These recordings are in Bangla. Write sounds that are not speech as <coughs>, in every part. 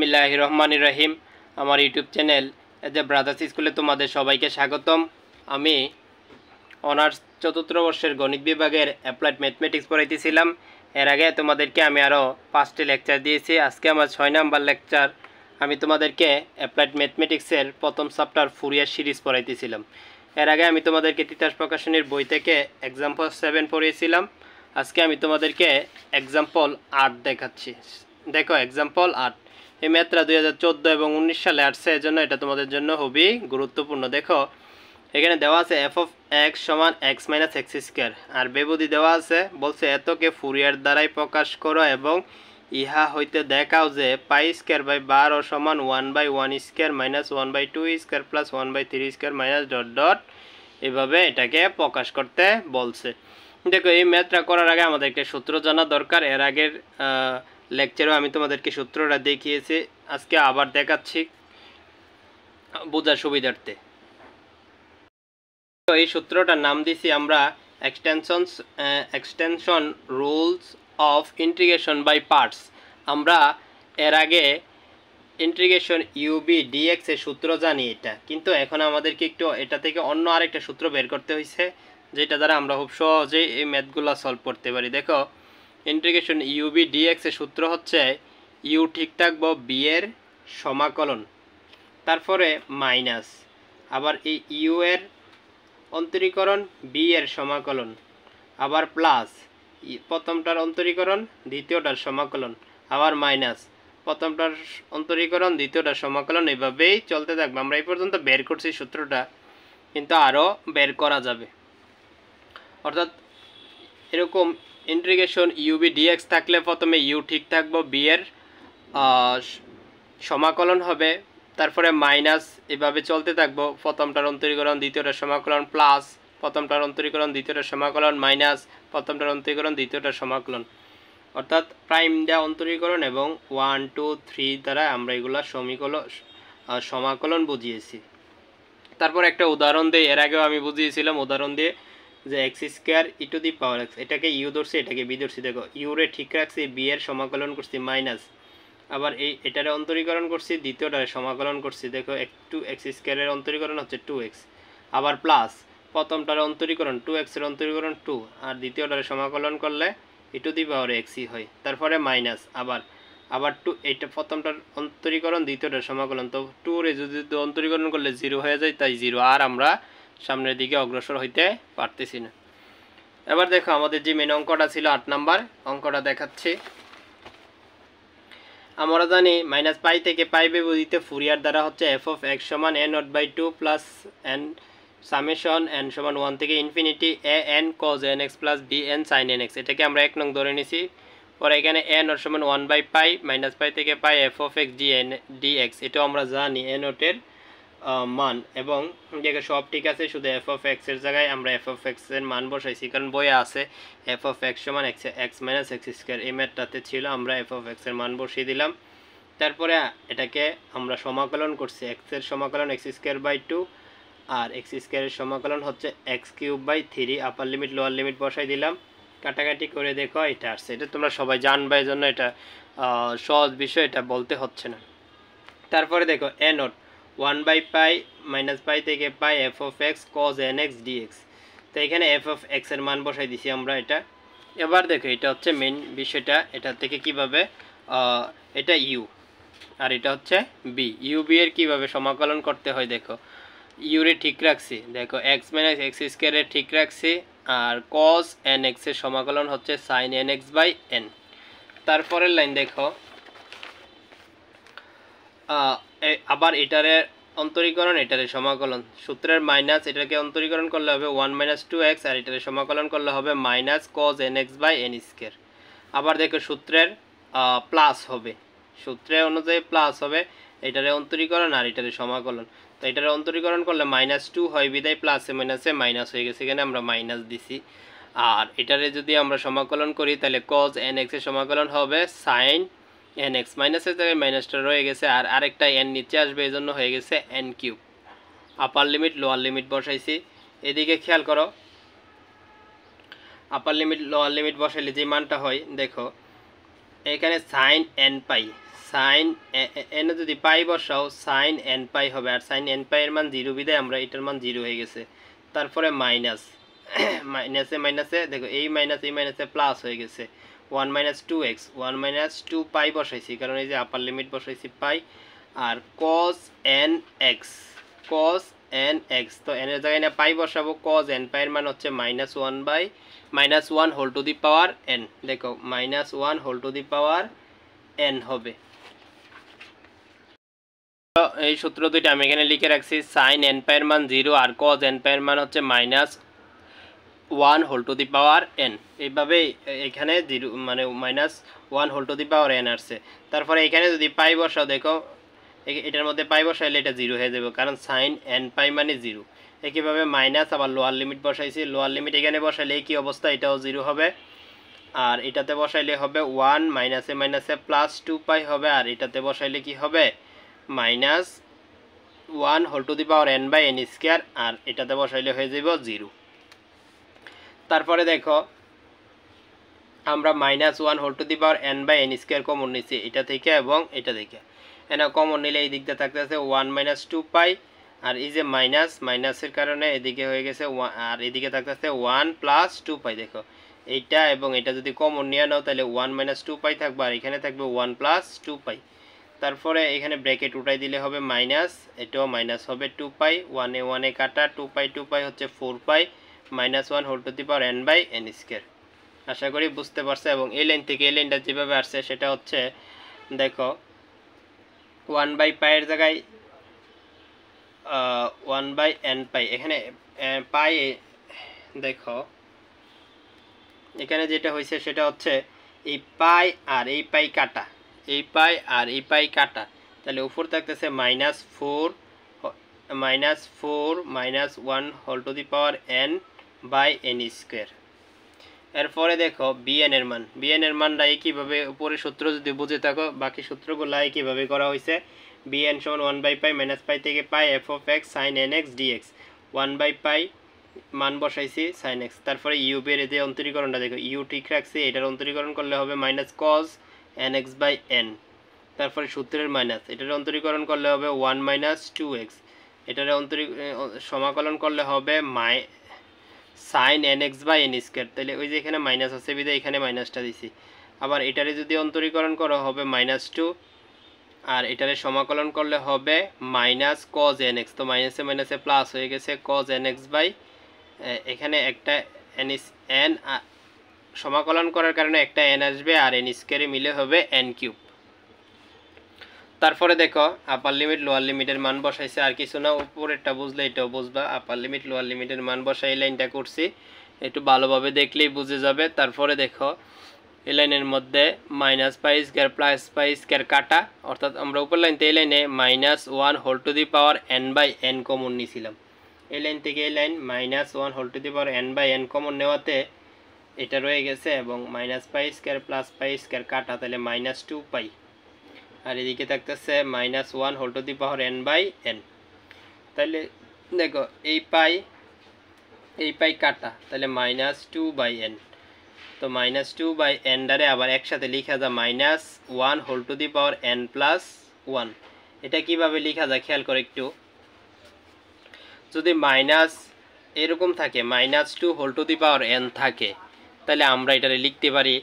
বিসমিল্লাহ রহমান রহিম আমার YouTube channel as a brothers স্কুলে তোমাদের সবাইকে স্বাগতম আমি অনার্স চতুর্থ বর্ষের গণিত বিভাগের অ্যাপ্লাইড ম্যাথমেটিক্স পড়াইতেছিলাম এর আগে তোমাদেরকে আমি আরও পাঁচটি লেকচার দিয়েছি আজকে আমার ছয় নাম্বার লেকচার আমি তোমাদেরকে অ্যাপ্লাইড ম্যাথমেটিক্সের প্রথম চাপ্টার ফুরিয়ার সিরিজ পড়াইতেছিলাম এর আগে আমি তোমাদেরকে তিতাস প্রকাশনীর বই থেকে এক্সাম্পল সেভেন পড়িয়েছিলাম আজকে আমি তোমাদেরকে এক্সাম্পল আট দেখাচ্ছি দেখো এক্সাম্পল আট এই ম্যাথটা দুই এবং উনিশ সালে আসছে এজন্য এটা তোমাদের জন্য খুবই গুরুত্বপূর্ণ দেখো এখানে দেওয়া আছে এফ অফ এক্স সমান এক্স মাইনাস এক্স স্কোয়ার আর বেবুদি দেওয়া আছে বলছে এতকে ফুরিয়ার দ্বারাই প্রকাশ করো এবং ইহা হইতে দেখাও যে পাই স্কোয়ার বাই বারো সমান one by one square minus one by two square plus one by three square minus dot dot এভাবে এটাকে প্রকাশ করতে বলছে দেখো এই ম্যাথটা করার আগে আমাদেরকে সূত্র জানা দরকার এর আগের লেকচারেও আমি তোমাদেরকে সূত্রটা দেখিয়েছি আজকে আবার দেখাচ্ছি বোঝার সুবিধার্থে তো এই সূত্রটার নাম দিছি আমরা extensions extension rules of integration by parts আমরা এর আগে ইন্টিগ্রেশন ইউবি ডিএক্স এর সূত্র জানি এটা কিন্তু এখন আমাদেরকে একটু এটা থেকে অন্য আরেকটা সূত্র বের করতে হয়েছে যেটা দ্বারা আমরা খুব সহজেই এই ম্যাথগুলো সলভ করতে পারি দেখো ইন্টিগ্রেশন ইউবি ডিএক্সের সূত্র হচ্ছে ইউ ঠিক থাকবো বি এর সমাকলন তারপরে মাইনাস আবার এই ইউ এর অন্তরীকরণ বি এর সমাকলন আবার প্লাস প্রথমটার অন্তরীকরণ দ্বিতীয়টার সমাকলন আবার মাইনাস প্রথমটার অন্তরীকরণ দ্বিতীয়টার সমাকলন এভাবেই চলতে থাকবে আমরা এই পর্যন্ত বের করছি সূত্রটা কিন্তু আরও বের করা যাবে অর্থাৎ এরকম ইন্ট্রিগেশন ইউবি ডিএক্স থাকলে প্রথমে ইউ ঠিক থাকবো বিয়ের এর সমাকলন হবে তারপরে মাইনাস এভাবে চলতে থাকবো প্রথমটার অন্তরীকরণ দ্বিতীয়টার সমাকলন প্লাস প্রথমটার অন্তরীকরণ দ্বিতীয়টার সমাকলন মাইনাস প্রথমটার অন্তরীকরণ দ্বিতীয়টার সমাকলন অর্থাৎ প্রাইম দা অন্তরীকরণ এবং ওয়ান টু থ্রি দ্বারা আমরা এগুলো সমীকলন সমাকলন বুঝিয়েছি তারপর একটা উদাহরণ দিয়ে এর আগেও আমি বুঝিয়েছিলাম উদাহরণ দিয়ে যে X square E to the power X এটাকে ইউ ধরছি এটাকে বি ধরছি দেখো ইউরে ঠিক রাখছি বি এর সমাকলন করছি মাইনাস আবার এই এটারে অন্তরীকরণ করছি দ্বিতীয়টারে সমাকলন করছি দেখো এক টু এক্স স্কোয়ারের অন্তরীকরণ হচ্ছে টু এক্স আবার প্লাস প্রথমটার অন্তরীকরণ টু এক্সের অন্তরীকরণ টু আর দ্বিতীয়টারে সমাকলন করলে e ই টু দি পাওয়ার এক্সই হয় তারপরে মাইনাস আবার আবার টু এটা প্রথমটার অন্তরীকরণ দ্বিতীয়টার সমাকলন তো টু রে যদি অন্তরীকরণ করলে জিরো হয়ে যায় তাই জিরো আর আমরা সামনের দিকে অগ্রসর হইতে পারতেছি না এবার দেখো আমাদের যে মেন অঙ্কটা ছিল আট নাম্বার অঙ্কটা দেখাচ্ছি আমরা জানি মাইনাস পাই থেকে পাই বুঝিতে ফুরিয়ার দ্বারা হচ্ছে এফ অফ এক্স সমান N naught by two plus N summation N সমান ওয়ান থেকে infinity A N cos N X plus B N sine N X এটাকে আমরা এক নং ধরে নিছি পরে এখানে এন ওর সমান one by pi minus pi থেকে pi f of x d n d x এটাও আমরা জানি এন ওটের মান এবং দেখে সব ঠিক আছে শুধু এফ অফ এক্সের জায়গায় আমরা এফ অফ এক্সের মান বসাইছি কারণ বইয়ে আছে এফ অফ এক্স সমান x x minus x square এই ম্যাটটাতে ছিল আমরা এফ অফ এক্সের মান বসিয়ে দিলাম তারপরে এটাকে আমরা সমাকলন করছি এক্সের সমাকলন এক্স স্কোয়ার বাই টু আর এক্স স্কোয়ারের সমাকলন হচ্ছে x cube by three upper limit lower limit বসাই দিলাম কাটাকাটি করে দেখো এটা আসছে এটা তোমরা সবাই জানবে এই জন্য এটা সহজ বিষয় এটা বলতে হচ্ছে না তারপরে দেখো a naught one by pi minus pi থেকে pi f of x cos N x d x তো এখানে এফ অফ এক্সের মান বসাই দিছি আমরা এটা এবার দেখো এটা হচ্ছে মেন বিষয়টা এটা থেকে কিভাবে এটা ইউ আর এটা হচ্ছে বি ইউ বি এর কীভাবে সমাকলন করতে হয় দেখো ইউরে ঠিক রাখছি দেখো এক্স মাইনাস এক্স স্কোয়ারে ঠিক রাখছি আর কজ এন এক্সের সমাকলন হচ্ছে sine N x by n তারপরের লাইন দেখো আবার এটারে অন্তরীকরণ এটারে সমাকলন সূত্রের মাইনাস এটাকে অন্তরীকরণ করলে হবে ওয়ান মাইনাস টু এক্স আর এটারে সমাকলন করলে হবে minus cos N x by n square আবার দেখো সূত্রের প্লাস হবে সূত্রে অনুযায়ী প্লাস হবে এটারে অন্তরীকরণ আর এটারে সমাকলন তো এটারে অন্তরীকরণ করলে মাইনাস টু হয় বিদায় প্লাসে মাইনাসে মাইনাস হয়ে গেছে এখানে আমরা মাইনাস দিছি আর এটারে যদি আমরা সমাকলন করি তাহলে কজ এন এক্সের সমাকলন হবে সাইন এন এক্স মাইনাসের জায়গায় মাইনাসটা রয়ে গেছে আর আরেকটা এন নিচে আসবে এই জন্য হয়ে গেছে n cube upper limit lower limit বসাইছি এদিকে খেয়াল করো আপার লিমিট লোয়ার লিমিট বসাইলে যে মানটা হয় দেখো এখানে সাইন এন পাই সাইন এনে যদি পাই বসাও সাইন এন পাই হবে আর সাইন এন পাইয়ের মান জিরো বিদায় আমরা এটার মান জিরো হয়ে গেছে তারপরে মাইনাস <coughs> মাইনাসে মাইনাসে দেখো এই মাইনাস এই মাইনাসে প্লাস হয়ে গেছে one minus two x one minus two pi বসাইছি কারণ এই যে আপার লিমিট বসাইছি পাই আর cos n x cos n x তো এনের জায়গায় না পাই বসাবো কজ এন পাইয়ের মান হচ্ছে minus one by minus one whole to the power n দেখো minus one whole to the power n হবে এই সূত্র দুইটা আমি এখানে লিখে রাখছি সাইন এন পায়ের মান জিরো আর কজ এন পায়ের মান হচ্ছে minus one whole to the power n এইভাবে এখানে জিরো মানে minus one whole to the power n আসছে তারপরে এখানে যদি পাই বসাও দেখো এটার মধ্যে পাই বসাইলে এটা জিরো হয়ে যাবে কারণ সাইন এন পাই মানে জিরো একইভাবে মাইনাস আবার লোয়ার লিমিট বসাইছি লোয়ার লিমিট এখানে বসাইলে কি অবস্থা এটাও জিরো হবে আর এটাতে বসাইলে হবে ওয়ান মাইনাসে মাইনাসে প্লাস টু পাই হবে আর এটাতে বসাইলে কি হবে minus one whole to the power n by n square আর এটাতে বসাইলে হয়ে যাব জিরো তারপরে দেখো আমরা minus one whole to the power n by n square common নিচ্ছি এটা থেকে এবং এটা থেকে এনা কমন নিলে এই দিকটা থাকতেছে ওয়ান মাইনাস টু পাই আর এই যে মাইনাস মাইনাসের কারণে এদিকে হয়ে গেছে আর এদিকে থাকতে আছে ওয়ান প্লাস টু পাই দেখো এইটা এবং এটা যদি কমন নিয়ে নাও তাহলে ওয়ান মাইনাস টু পাই থাকবে আর এখানে থাকবে ওয়ান প্লাস টু পাই তারপরে এখানে ব্র্যাকেট উঠাই দিলে হবে মাইনাস এটাও মাইনাস হবে টু পাই ওয়ানে ওয়ানে কাটা টু পাই টু পাই হচ্ছে four pi minus one whole to the power n by n square আশা করি বুঝতে পারছো এবং এই লাইন থেকে এই লাইনটা যেভাবে আসছে সেটা হচ্ছে দেখো ওয়ান বাই পায়ের জায়গায় ওয়ান বাই এন পাই এখানে পাই দেখো এখানে যেটা হয়েছে সেটা হচ্ছে এই পাই আর এই পাই কাটা এই পাই আর এই পাই কাটা তাহলে উপর থাকতেছে minus four minus four minus one whole to the power n by n square এরপরে দেখো বিএন এর মান বিএন এর মানটা একইভাবে উপরে সূত্র যদি বুঝে থাকো বাকি সূত্রগুলো একইভাবে করা হয়েছে বিএন সমান one by pi minus pi থেকে pi f of x sine N x d x one by pi মান বসাইছি সাইন এক্স তারপরে ইউ বের যে অন্তরীকরণটা দেখো ইউ ঠিক রাখছি এটার অন্তরীকরণ করলে হবে minus cos N x by n তারপরে সূত্রের মাইনাস এটার অন্তরীকরণ করলে হবে ওয়ান মাইনাস টু এক্স এটার অন্তরী সমাকলন করলে হবে মাই sine N x by n square তাহলে ওই যে এখানে মাইনাস আছে বিধে এখানে মাইনাসটা দিছি আবার এটারে যদি অন্তরীকরণ করো হবে মাইনাস টু আর এটারে সমাকলন করলে হবে মাইনাস কজ এন এক্স তো মাইনাসে মাইনাসে প্লাস হয়ে গেছে কজ এন এক্স বাই এখানে একটা এন এন সমাকলন করার কারণে একটা এন আসবে আর এন স্কোয়ারে মিলে হবে এন কিউব তারপরে দেখো আপার লিমিট লোয়ার লিমিটের মান বসাইছে আর কিছু না উপরেরটা বুঝলে এটাও বুঝবা আপার লিমিট লোয়ার লিমিটের মান বসাই এই লাইনটা করছি একটু ভালোভাবে দেখলেই বুঝে যাবে তারপরে দেখো এই লাইনের মধ্যে minus pi square plus pi square কাটা অর্থাৎ আমরা উপর লাইনতে এই লাইনে minus one whole to the power n by n common নিয়েছিলাম এই লাইন থেকে এই line minus one whole to the power n by n common নেওয়াতে এটা রয়ে গেছে এবং minus pi square plus pi square কাটা তাহলে মাইনাস টু পাই আর এদিকে থাকতেছে minus one whole to the power n by N তাহলে দেখো এই পাই এই পাই কাটা তাহলে মাইনাস টু বাই এন তো মাইনাস টু বাই এন ডারে আবার একসাথে লিখা যায় minus one whole to the power n plus one এটা কিভাবে লিখা যায় খেয়াল করে একটু যদি মাইনাস এরকম থাকে minus two whole to the power n থাকে তাহলে আমরা এটারে লিখতে পারি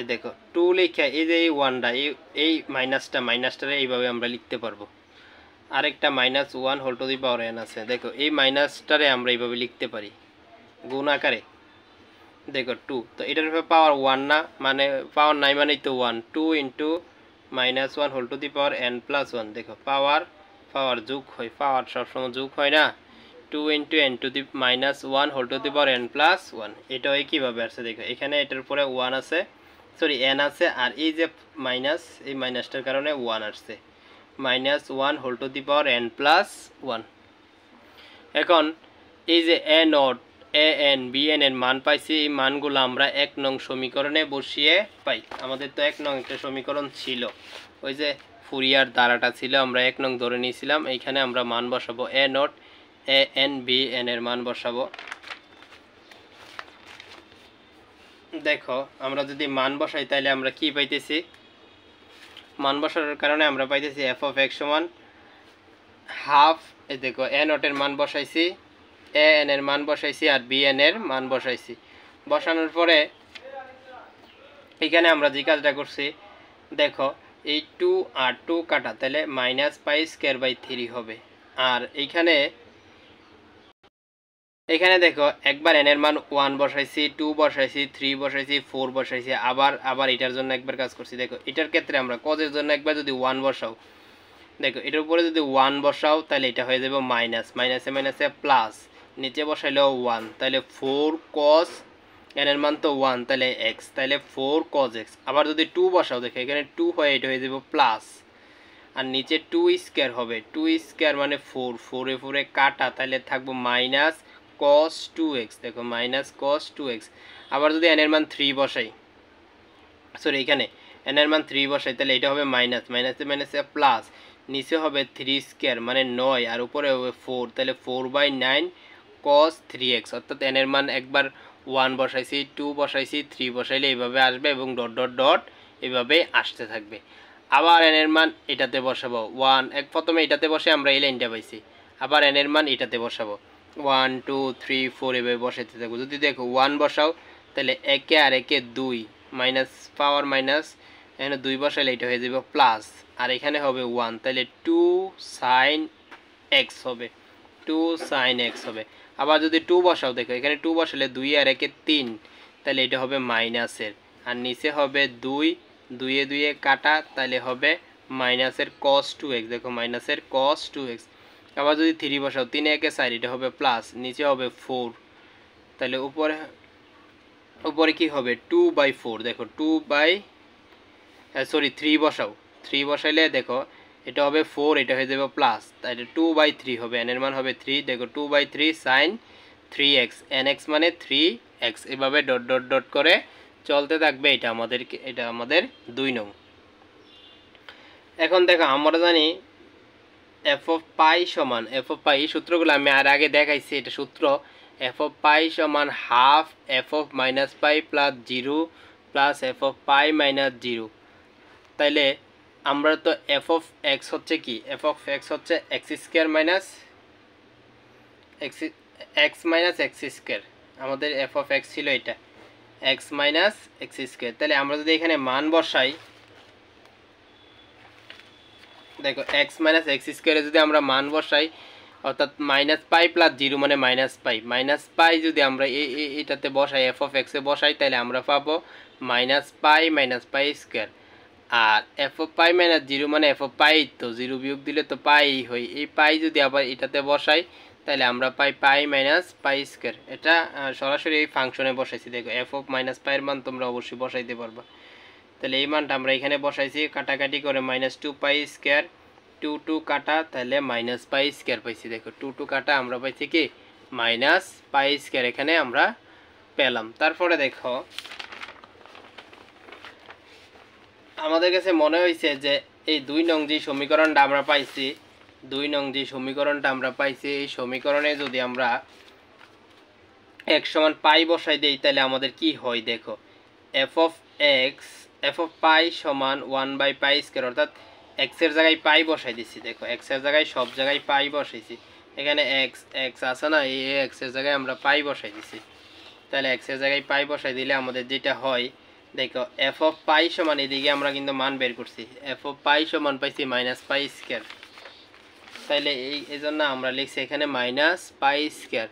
এ দেখো টু লেখা এই যে এই ওয়ানটা এই এই মাইনাসটা মাইনাসটারে এইভাবে আমরা লিখতে পারবো আরেকটা minus one whole to the power n আছে দেখো এই মাইনাসটারে আমরা এইভাবে লিখতে পারি গুণ আকারে দেখো টু তো এটার পাওয়ার ওয়ান না মানে পাওয়ার নাই মানেই তো one two into minus one whole to the power n plus one দেখো পাওয়ার পাওয়ার যোগ হয় পাওয়ার সবসময় যোগ হয় না two into n to the minus one whole to the power n plus one এটা কীভাবে আসছে দেখো এখানে এটার উপরে ওয়ান আছে সরি এন আছে আর এই যে মাইনাস এই মাইনাসটার কারণে ওয়ান আসছে minus one whole to the power n plus one এখন এই যে a naught a n b n এর মান পাইছি এই মানগুলো আমরা এক নং সমীকরণে বসিয়ে পাই আমাদের তো এক নং একটা সমীকরণ ছিল ওই যে ফুরিয়ার দ্বারাটা ছিল আমরা এক নং ধরে নিয়েছিলাম এইখানে আমরা মান বসাবো a naught a n b n এর মান বসাবো দেখো আমরা যদি মান বসাই তাহলে আমরা কি পাইতেছি মান বসার কারণে আমরা পাইতেছি এফ অফ এক সমান হাফ এ দেখো এ নটের মান বসাইছি এ এন এর মান বসাইছি আর বি এন এর মান বসাইছি বসানোর পরে এখানে আমরা যে কাজটা করছি দেখো এই টু আর টু কাটা তাহলে minus pi square by three হবে আর এইখানে এখানে দেখো একবার এনের মান ওয়ান বসাইছি টু বসাইছি থ্রি বসাইছি ফোর বসাইছি আবার আবার এটার জন্য একবার কাজ করছি দেখো এটার ক্ষেত্রে আমরা কজের জন্য একবার যদি ওয়ান বসাও দেখো এটার উপরে যদি ওয়ান বসাও তাহলে এটা হয়ে যাবে মাইনাস মাইনাসে মাইনাসে প্লাস নিচে বসাইলেও ওয়ান তাহলে ফোর কস এনের মান তো ওয়ান তাহলে এক্স তাহলে ফোর কজ এক্স আবার যদি টু বসাও দেখো এখানে টু হয়ে এটা হয়ে যাবে প্লাস আর নিচে টু স্কোয়ার হবে টু স্কোয়ার মানে ফোর ফোরে ফোরে কাটা তাহলে থাকবো মাইনাস কস টু এক্স দেখো মাইনাস কস টু এক্স আবার যদি এর মান থ্রি বসাই সরি এখানে এনের মান থ্রি বসাই তাহলে এটা হবে মাইনাস মাইনাসে মাইনাসে প্লাস নিচে হবে থ্রি স্কোয়ার মানে নয় আর উপরে হবে ফোর তাহলে four by nine cos three x অর্থাৎ এনের মান একবার ওয়ান বসাইছি টু বসাইছি থ্রি বসাইলে এইভাবে আসবে এবং ডট ডট ডট এভাবে আসতে থাকবে আবার এর মান এটাতে বসাবো ওয়ান এক প্রথমে এটাতে বসে আমরা এই লাইনটা পাইছি আবার এর মান এটাতে বসাবো ওয়ান টু থ্রি ফোর এভাবে বসাইতে থাকবো যদি দেখো ওয়ান বসাও তাহলে একে আর একে দুই মাইনাস পাওয়ার মাইনাস এখানে দুই বসাইলে এটা হয়ে যাবে প্লাস আর এখানে হবে ওয়ান তাহলে টু সাইন এক্স হবে টু সাইন এক্স হবে আবার যদি টু বসাও দেখো এখানে টু বসালে দুই আর একে তিন তাহলে এটা হবে মাইনাসের আর নিচে হবে দুই দুইয়ে দুইয়ে কাটা তাহলে হবে মাইনাসের কস টু এক্স দেখো মাইনাসের কস টু এক্স আবার যদি থ্রি বসাও তিন একে চার এটা হবে প্লাস নিচে হবে ফোর তাহলে উপরে উপরে কি হবে টু বাই ফোর দেখো টু বাই সরি থ্রি বসাও থ্রি বসাইলে দেখো এটা হবে ফোর এটা হয়ে যাবে প্লাস তাহলে টু বাই থ্রি হবে এনের মান হবে থ্রি দেখো two by three sine three x n x মানে থ্রি এক্স এভাবে ডট ডট ডট করে চলতে থাকবে এটা আমাদেরকে এটা আমাদের দুই নং এখন দেখো আমরা জানি এফ অফ পাই সমান এফ অফ পাই এই সূত্রগুলো আমি আর আগে দেখাইছি এটা সূত্র এফ অফ পাই সমান half f of minus pi plus zero plus f of pi minus zero তাইলে আমরা তো এফ অফ এক্স হচ্ছে কি এফ অফ এক্স হচ্ছে x square minus x x minus x square আমাদের এফ অফ এক্স ছিল এটা এক্স মাইনাস এক্স স্কোয়ার তাহলে আমরা যদি এখানে মান বসাই দেখো এক্স মাইনাস এক্স স্কোয়ারে যদি আমরা মান বসাই অর্থাৎ মাইনাস পাই প্লাস জিরো মানে মাইনাস পাই মাইনাস পাই যদি আমরা এটাতে বসাই এফ অফ এক্সে বসাই তাহলে আমরা পাবো minus pi minus pi square আর f of pi minus zero মানে এফ ও পাই তো জিরো বিয়োগ দিলে তো পাই হয় এই পাই যদি আবার এটাতে বসাই তাহলে আমরা পাই পাই মাইনাস পাই স্কোয়ার এটা সরাসরি এই ফাংশনে বসাইছি দেখো এফ অফ মাইনাস পাইয়ের মান তোমরা অবশ্যই বসাইতে পারবা তাহলে এই মানটা আমরা এখানে বসাইছি কাটাকাটি করে minus two pi square two two কাটা তাহলে মাইনাস পাই স্কোয়ার পাইছি দেখো টু টু কাটা আমরা পাইছি কি মাইনাস পাই স্কোয়ার এখানে আমরা পেলাম তারপরে দেখো আমাদের কাছে মনে হয়েছে যে এই দুই নং যে সমীকরণটা আমরা পাইছি দুই নং যে সমীকরণটা আমরা পাইছি এই সমীকরণে যদি আমরা এক সমান পাই বসাই দিই তাহলে আমাদের কি হয় দেখো f of x f of pi সমান ওয়ান বাই পাই স্কোয়ার অর্থাৎ এক্সের জায়গায় পাই বসাই দিচ্ছি দেখো এক্সের জায়গায় সব জায়গায় পাই বসাইছি এখানে এক্স এক্স আছে না এই এক্সের জায়গায় আমরা পাই বসাই দিছি তাহলে এক্সের জায়গায় পাই বসাই দিলে আমাদের যেটা হয় দেখো এফ অফ পাই সমান এদিকে আমরা কিন্তু মান বের করছি এফ অফ পাই সমান পাইছি মাইনাস পাই স্কোয়ার তাইলে এই এই জন্য আমরা লিখছি এখানে মাইনাস পাই স্কোয়ার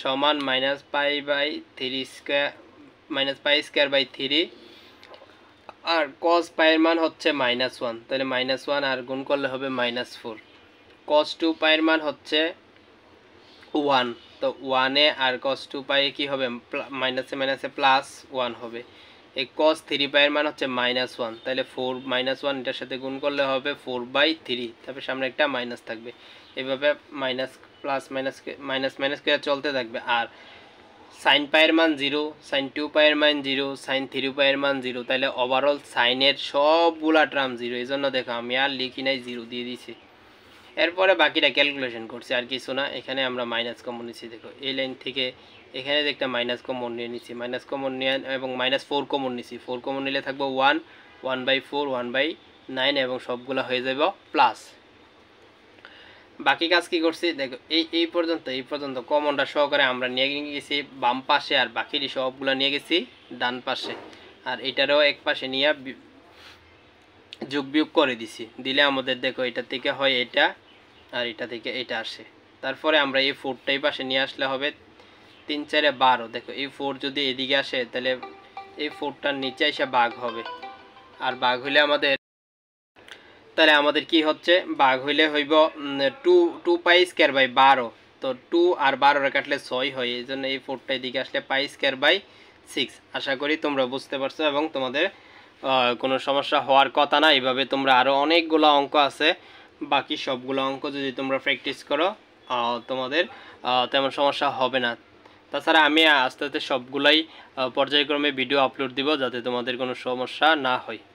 সমান minus pi by three square minus pi square by three আর কস পায়ের মান হচ্ছে মাইনাস ওয়ান তাহলে মাইনাস ওয়ান আর গুণ করলে হবে মাইনাস ফোর কস টু পায়ের মান হচ্ছে ওয়ান তো ওয়ানে আর কস টু পায়ে কী হবে মাইনাসে মাইনাসে প্লাস ওয়ান হবে এই কস থ্রি পায়ের মান হচ্ছে মাইনাস ওয়ান তাহলে ফোর মাইনাস ওয়ান এটার সাথে গুণ করলে হবে ফোর বাই থ্রি তারপরে সামনে একটা মাইনাস থাকবে এভাবে minus plus minus minus minus করে চলতে থাকবে আর সাইন পায়ের মান জিরো সাইন টু পায়ের মান জিরো সাইন থ্রি পায়ের মান জিরো তাহলে ওভারঅল সাইনের সবগুলা টার্ম জিরো এই জন্য দেখো আমি আর লিখি নাই জিরো দিয়ে দিছি এরপরে বাকিটা ক্যালকুলেশন করছি আর কিছু না এখানে আমরা মাইনাস কমন নিচ্ছি দেখো এই লাইন থেকে এখানে একটা মাইনাস কমন নিয়ে নিচ্ছি মাইনাস কমন নিয়ে এবং মাইনাস ফোর কমন নিচ্ছি ফোর কমন নিলে থাকবো one one by four one by nine এবং সবগুলো হয়ে যাবে প্লাস বাকি কাজ কি করছি দেখো এই এই পর্যন্ত এই পর্যন্ত কমনটা সহকারে আমরা নিয়ে গেছি বাম পাশে আর বাকি সবগুলো নিয়ে গেছি ডান পাশে আর এটারও এক পাশে নিয়ে যোগ বিয়োগ করে দিছি দিলে আমাদের দেখো এটা থেকে হয় এটা আর এটা থেকে এটা আসে তারপরে আমরা এই ফোরটাই পাশে নিয়ে আসলে হবে তিন চারে বারো দেখো এই ফোর যদি এদিকে আসে তাহলে এই ফোরটার নিচে এসে বাঘ হবে আর বাঘ হলে আমাদের তাহলে আমাদের কি হচ্ছে বাঘ হইলে হইব two two pi square by বারো তো টু আর বারোরে কাটলে ছয় হয় এই জন্য এই ফোরটা এদিকে আসলে পাই স্কোয়ার বাই সিক্স আশা করি তোমরা বুঝতে পারছো এবং তোমাদের কোনো সমস্যা হওয়ার কথা না এইভাবে তোমরা আরও অনেকগুলো অঙ্ক আছে বাকি সবগুলো অঙ্ক যদি তোমরা প্র্যাকটিস করো তোমাদের তেমন সমস্যা হবে না তাছাড়া আমি আস্তে আস্তে সবগুলাই পর্যায়ক্রমে ভিডিও আপলোড দিব যাতে তোমাদের কোনো সমস্যা না হয়